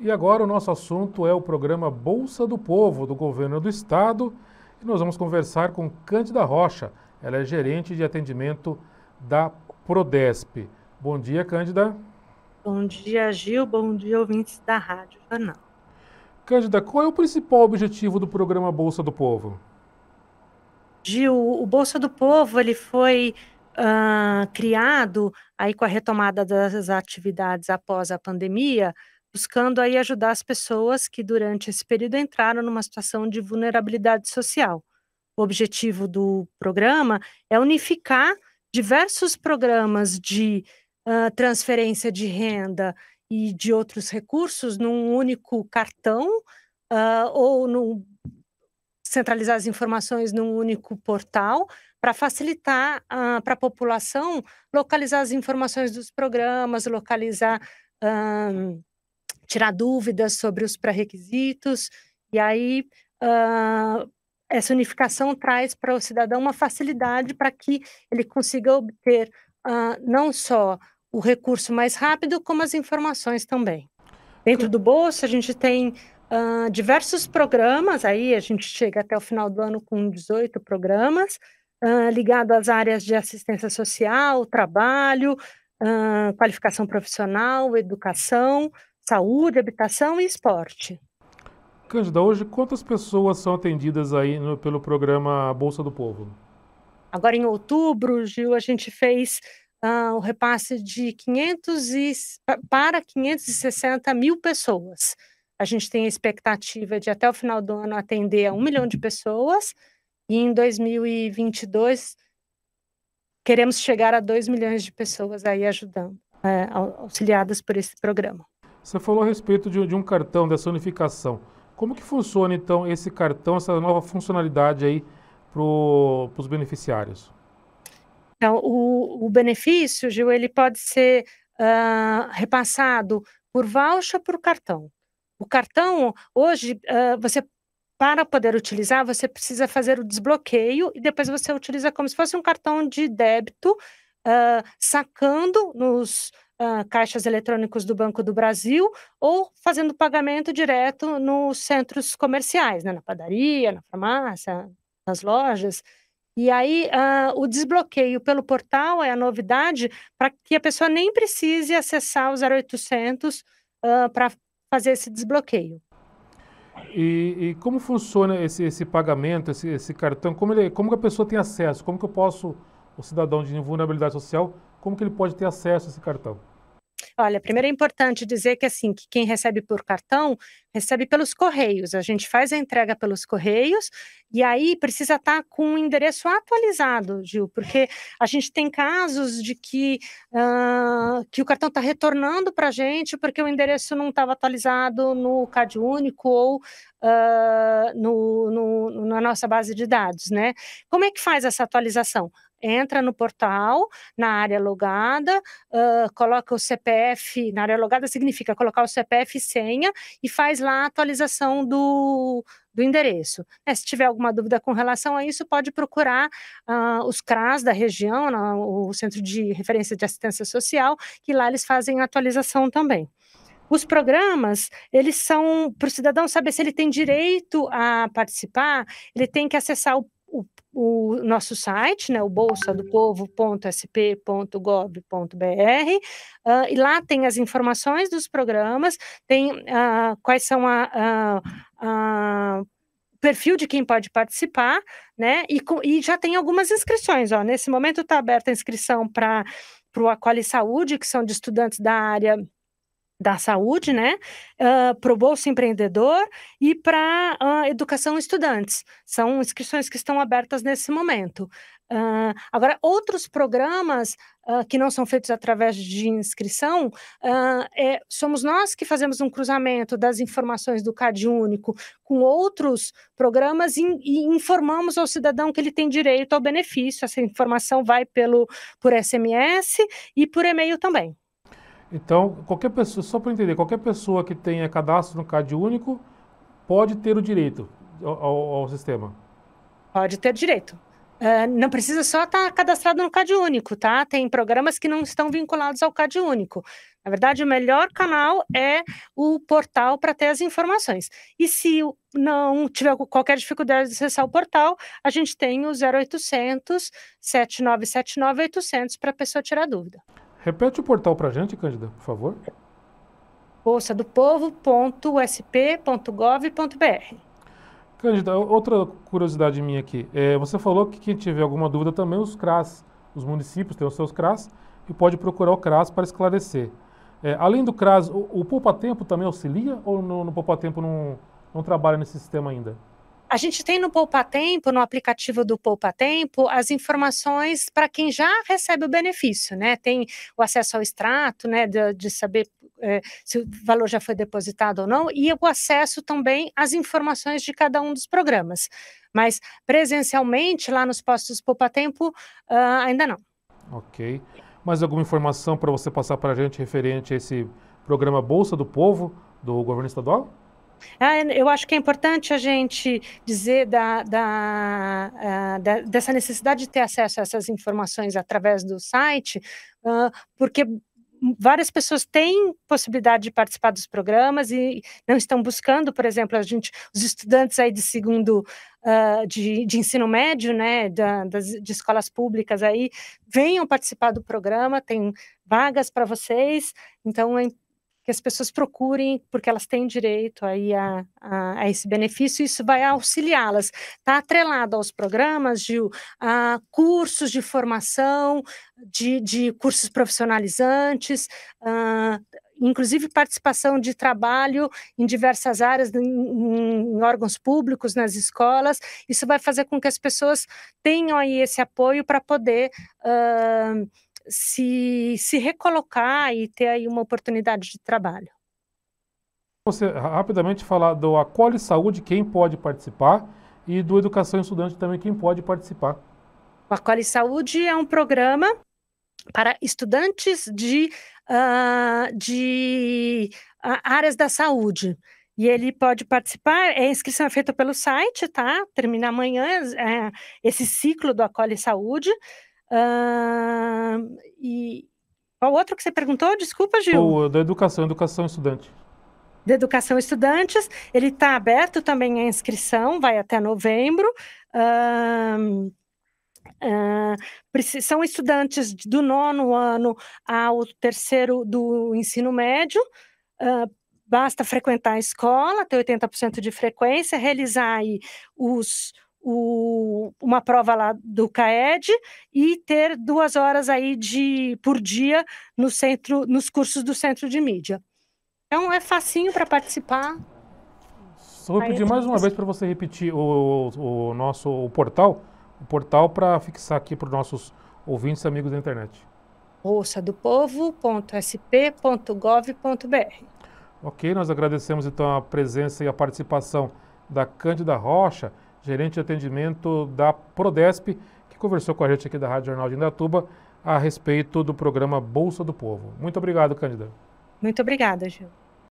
E agora o nosso assunto é o programa Bolsa do Povo do Governo do Estado e nós vamos conversar com Cândida Rocha. Ela é gerente de atendimento da Prodesp. Bom dia, Cândida. Bom dia, Gil. Bom dia, ouvintes da Rádio Jornal. Cândida, qual é o principal objetivo do programa Bolsa do Povo? Gil, o Bolsa do Povo ele foi uh, criado aí com a retomada das atividades após a pandemia buscando aí ajudar as pessoas que durante esse período entraram numa situação de vulnerabilidade social. O objetivo do programa é unificar diversos programas de uh, transferência de renda e de outros recursos num único cartão uh, ou no, centralizar as informações num único portal para facilitar uh, para a população localizar as informações dos programas, localizar tirar dúvidas sobre os pré-requisitos, e aí uh, essa unificação traz para o cidadão uma facilidade para que ele consiga obter uh, não só o recurso mais rápido, como as informações também. Dentro do bolso, a gente tem uh, diversos programas, aí a gente chega até o final do ano com 18 programas, uh, ligados às áreas de assistência social, trabalho, uh, qualificação profissional, educação, saúde, habitação e esporte. Cândida, hoje quantas pessoas são atendidas aí no, pelo programa Bolsa do Povo? Agora em outubro, Gil, a gente fez uh, o repasse de 500 e, para 560 mil pessoas. A gente tem a expectativa de até o final do ano atender a um milhão de pessoas e em 2022 queremos chegar a 2 milhões de pessoas aí ajudando, é, auxiliadas por esse programa. Você falou a respeito de, de, um cartão, dessa unificação. Como que funciona, então, esse cartão, essa nova funcionalidade aí para os beneficiários? Então, o, o, benefício, Gil, ele pode ser uh, repassado por voucher por cartão. O cartão, hoje, uh, você para poder utilizar, você precisa fazer o desbloqueio e depois você utiliza como se fosse um cartão de débito, uh, sacando nos uh, caixas eletrônicos do Banco do Brasil ou fazendo pagamento direto nos centros comerciais, né, na padaria, na farmácia, nas lojas. E aí, uh, o desbloqueio pelo portal é a novidade para que a pessoa nem precise acessar o 0800 uh, para fazer esse desbloqueio. E, e como funciona esse, esse pagamento, esse, esse, cartão? Como, ele, como que a pessoa tem acesso? Como que eu posso, o cidadão de vulnerabilidade social, como que ele pode ter acesso a esse cartão? Olha, primeiro é importante dizer que assim, que quem recebe por cartão recebe pelos correios. A gente faz a entrega pelos correios e aí precisa estar tá com o endereço atualizado, Gil, porque a gente tem casos de que, uh, que o cartão está retornando para a gente porque o endereço não estava atualizado no CAD único ou uh, no, no, na nossa base de dados, né? Como é que faz essa atualização? entra no portal, na área logada, uh, coloca o CPF, na área logada significa colocar o CPF e senha e faz lá a atualização do, do endereço. É, se tiver alguma dúvida com relação a isso, pode procurar uh, os CRAS da região, na, o Centro de Referência de Assistência Social, que lá eles fazem a atualização também os programas, eles são para o cidadão saber se ele tem direito a participar, ele tem que acessar o o nosso site, né, o bolsadopovo.sp.gov.br, uh, e lá tem as informações dos programas, tem uh, quais são a, a, a perfil de quem pode participar, né? E, e já tem algumas inscrições. Ó. Nesse momento está aberta a inscrição para o Acolhe Saúde, que são de estudantes da área da saúde, né, uh, para o Bolsa Empreendedor e para a uh, educação estudantes. São inscrições que estão abertas nesse momento. Uh, agora, outros programas que não são feitos através de inscrição, é, somos nós que fazemos um cruzamento das informações do CAD Único com outros programas e, e informamos ao cidadão que ele tem direito ao benefício. Essa informação vai pelo por SMS e por e-mail também. Então, qualquer pessoa, só para entender, qualquer pessoa que tenha cadastro no CAD único pode ter o direito ao, ao, ao sistema. Pode ter direito. Uh, não precisa só estar tá cadastrado no CAD único, tá? Tem programas que não estão vinculados ao CAD único. Na verdade, o melhor canal é o portal para ter as informações. E se não tiver qualquer dificuldade de acessar o portal, a gente tem o 0800 7979 800 para a pessoa tirar dúvida. Repete o portal para a gente, Cândida, por favor. Força do povo.sp.gov.br. Cândida, outra curiosidade minha aqui. É, você falou que quem tiver alguma dúvida também, os CRAS, os municípios têm os seus CRAS e pode procurar o CRAS para esclarecer. É, além do CRAS, o, o Poupa Tempo também auxilia ou no, no Poupa Tempo não, não trabalha nesse sistema ainda? A gente tem no Poupa Tempo, no aplicativo do Poupa Tempo, as informações para quem já recebe o benefício, né? Tem o acesso ao extrato, né? De, de saber é, se o valor já foi depositado ou não, e o acesso também às informações de cada um dos programas. Mas presencialmente, lá nos postos Poupa Tempo, uh, ainda não. Ok. Mais alguma informação para você passar para a gente referente a esse programa Bolsa do Povo do governo estadual? Ah, é, eu acho que é importante a gente dizer da, da, ah, da, dessa necessidade de ter acesso a essas informações através do site, ah, porque várias pessoas têm possibilidade de participar dos programas e não estão buscando, por exemplo, a gente, os estudantes aí de segundo de, de, ensino médio, né, das, de escolas públicas aí, venham participar do programa, tem vagas para vocês, então é que as pessoas procurem, porque elas têm direito aí a, a, a esse benefício, e isso vai auxiliá-las. Está atrelado aos programas, Gil, a cursos de formação, de, de cursos profissionalizantes, a, inclusive participação de trabalho em diversas áreas, em, em, órgãos públicos, nas escolas. Isso vai fazer com que as pessoas tenham aí esse apoio para poder se, se recolocar e ter aí uma oportunidade de trabalho. Você rapidamente falar do Acolhe Saúde, quem pode participar, e do Educação Estudante também, quem pode participar. O Acolhe Saúde é um programa para estudantes de, uh, de uh, áreas da saúde. E ele pode participar, é, a inscrição é feita pelo site, tá? Termina amanhã é, esse ciclo do Acolhe Saúde. Uh, e qual outro que você perguntou? Desculpa, Gil. O da educação, educação estudante. Da educação estudantes, ele está aberto também à inscrição, vai até novembro. Uh, uh, são estudantes do nono ano ao terceiro do ensino médio. basta frequentar a escola, ter 80% de frequência, realizar aí os o, uma prova lá do CAED e ter duas horas aí de por dia no centro, nos cursos do centro de mídia. Então é facinho para participar. Só vou pedir é mais uma vez para você repetir o, o, o nosso o portal, o portal para fixar aqui para os nossos ouvintes e amigos da internet. bolsadopovo.sp.gov.br Ok, nós agradecemos então a presença e a participação da Cândida Rocha, gerente de atendimento da Prodesp, que conversou com a gente aqui da Rádio Jornal de Indatuba a respeito do programa Bolsa do Povo. Muito obrigado, Cândida. Muito obrigada, Gil.